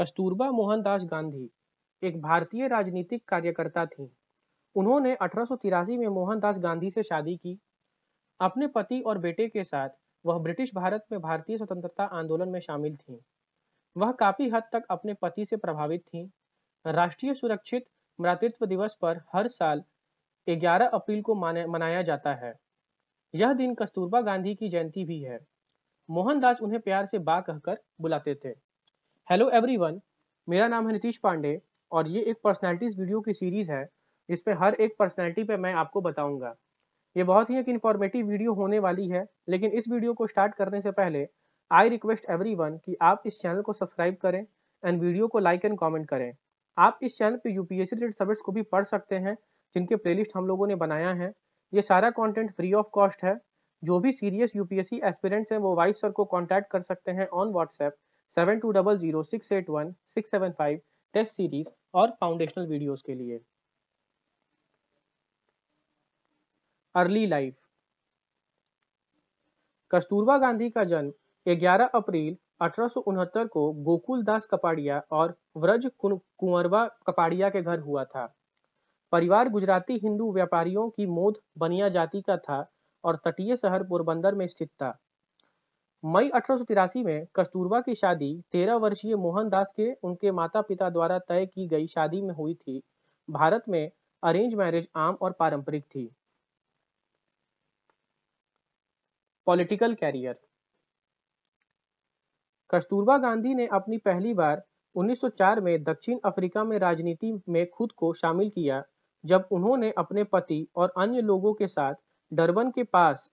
कस्तूरबा मोहनदास गांधी एक भारतीय राजनीतिक कार्यकर्ता थी उन्होंने अठारह में मोहनदास गांधी से शादी की अपने पति और बेटे के साथ वह ब्रिटिश भारत में भारतीय स्वतंत्रता आंदोलन में शामिल थी वह काफी हद तक अपने पति से प्रभावित थी राष्ट्रीय सुरक्षित मातृत्व दिवस पर हर साल 11 अप्रैल को मनाया जाता है यह दिन कस्तूरबा गांधी की जयंती भी है मोहनदास उन्हें प्यार से बा कहकर बुलाते थे हेलो एवरीवन मेरा नाम है नीतीश पांडे और ये एक पर्सनालिटीज वीडियो की सीरीज है जिसमें हर एक पर्सनालिटी पे मैं आपको बताऊंगा ये बहुत ही एक इन्फॉर्मेटिव वीडियो होने वाली है लेकिन इस वीडियो को स्टार्ट करने से पहले आई रिक्वेस्ट एवरीवन कि आप इस चैनल को सब्सक्राइब करें एंड वीडियो को लाइक एंड कॉमेंट करें आप इस चैनल पर यूपीएससी रिलेटेड सब्जेक्ट्स को भी पढ़ सकते हैं जिनके प्ले हम लोगों ने बनाया है ये सारा कॉन्टेंट फ्री ऑफ कॉस्ट है जो भी सीरियस यूपीएससी एस्पिरेंट्स हैं वो वाइस सर को कांटेक्ट कर सकते हैं on WhatsApp seven two double zero six eight one six seven five test series और फाउंडेशनल वीडियोस के लिए अर्ली लाइफ कस्तूरबा गांधी का जन्म 11 अप्रैल अठारह को गोकुल दास कपाड़िया और व्रज कुंवरबा कपाड़िया के घर हुआ था परिवार गुजराती हिंदू व्यापारियों की मोद बनिया जाति का था और तटीय शहर पोरबंदर में स्थित था मई अठारह में कस्तूरबा की शादी तेरह वर्षीय मोहनदास के उनके माता पिता द्वारा तय की गई शादी में हुई थी भारत में अरेंज मैरिज आम और पारंपरिक थी पॉलिटिकल कैरियर कस्तूरबा गांधी ने अपनी पहली बार 1904 में दक्षिण अफ्रीका में राजनीति में खुद को शामिल किया जब उन्होंने अपने पति और अन्य लोगों के साथ डरबन के पास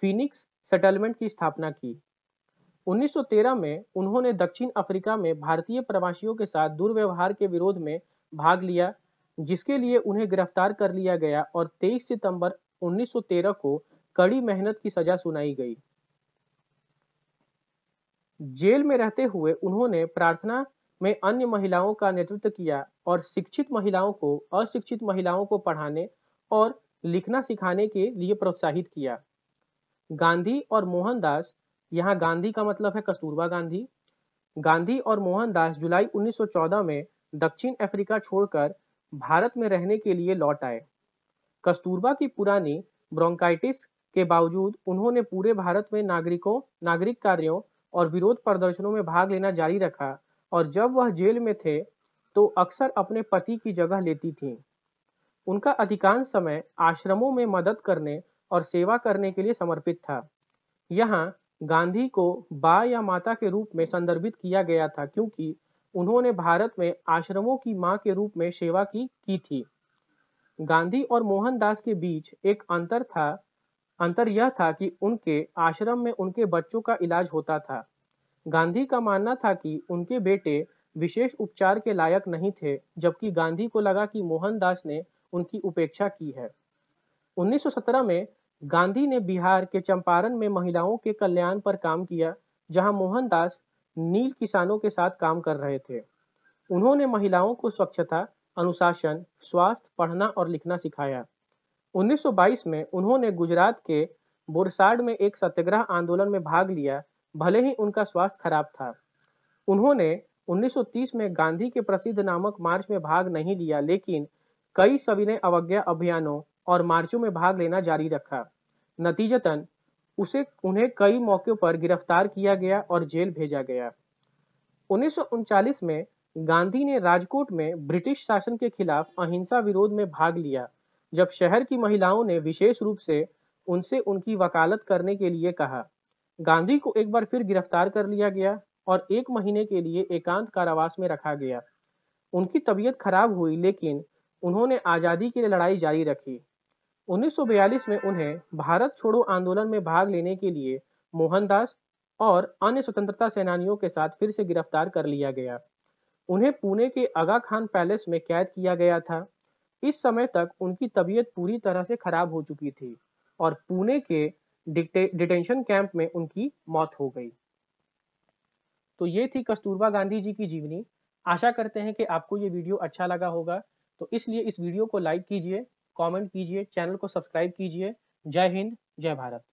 फिनिक्स सेटलमेंट की स्थापना की 1913 में उन्होंने दक्षिण अफ्रीका में भारतीय प्रवासियों के साथ दुर्व्यवहार के विरोध में भाग लिया जिसके लिए उन्हें गिरफ्तार कर लिया गया और 23 सितंबर 1913 को कड़ी मेहनत की सजा सुनाई गई जेल में रहते हुए उन्होंने प्रार्थना में अन्य महिलाओं का नेतृत्व किया और शिक्षित महिलाओं को अशिक्षित महिलाओं को पढ़ाने और लिखना सिखाने के लिए प्रोत्साहित किया गांधी और मोहनदास यहाँ गांधी का मतलब है कस्तूरबा गांधी गांधी और मोहनदास जुलाई 1914 में दक्षिण अफ्रीका छोड़कर भारत में रहने के लिए लौट आए कस्तूरबा की पुरानी ब्रोंकाइटिस के बावजूद उन्होंने पूरे भारत में नागरिकों नागरिक कार्यों और विरोध प्रदर्शनों में भाग लेना जारी रखा और जब वह जेल में थे तो अक्सर अपने पति की जगह लेती थीं। उनका अधिकांश समय आश्रमों में मदद करने और सेवा करने के लिए समर्पित था यहाँ गांधी को बा या माता के रूप में संदर्भित किया गया था क्योंकि उन्होंने भारत में आश्रमों की मां के रूप में सेवा की की थी गांधी और मोहनदास के बीच एक अंतर था अंतर यह था कि उनके आश्रम में उनके बच्चों का इलाज होता था गांधी का मानना था कि उनके बेटे विशेष उपचार के लायक नहीं थे जबकि गांधी को लगा कि मोहनदास ने उनकी उपेक्षा की है 1917 में गांधी ने बिहार के चंपारण में महिलाओं के कल्याण पर काम किया जहां मोहनदास नील किसानों के साथ काम कर रहे थे उन्होंने महिलाओं को स्वच्छता अनुशासन स्वास्थ्य पढ़ना और लिखना सिखाया 1922 में उन्होंने गुजरात के बोरसाड में एक सत्याग्रह आंदोलन में भाग लिया भले ही उनका स्वास्थ्य खराब था उन्होंने 1930 में गांधी के प्रसिद्ध नामक मार्च में भाग नहीं लिया लेकिन कई सविनय अवज्ञा अभियानों और मार्चों में भाग लेना जारी रखा नतीजतन उसे उन्हें कई मौके पर गिरफ्तार किया गया और जेल भेजा गया उन्नीस में गांधी ने राजकोट में ब्रिटिश शासन के खिलाफ अहिंसा विरोध में भाग लिया जब शहर की महिलाओं ने विशेष रूप से उनसे उनकी वकालत करने के लिए कहा गांधी को एक बार फिर गिरफ्तार कर लिया गया और एक महीने के लिए एकांत कारावास में रखा गया उनकी तबीयत खराब हुई लेकिन उन्होंने आज़ादी के लिए लड़ाई जारी रखी 1942 में उन्हें भारत छोड़ो आंदोलन में भाग लेने के लिए मोहनदास और अन्य स्वतंत्रता सेनानियों के साथ फिर से गिरफ्तार कर लिया गया उन्हें पुणे के आगा खान पैलेस में कैद किया गया था इस समय तक उनकी तबीयत पूरी तरह से खराब हो चुकी थी और पुणे के डिटेंशन कैंप में उनकी मौत हो गई तो ये थी कस्तूरबा गांधी जी की जीवनी आशा करते हैं कि आपको ये वीडियो अच्छा लगा होगा तो इसलिए इस वीडियो को लाइक कीजिए कमेंट कीजिए चैनल को सब्सक्राइब कीजिए जय हिंद जय भारत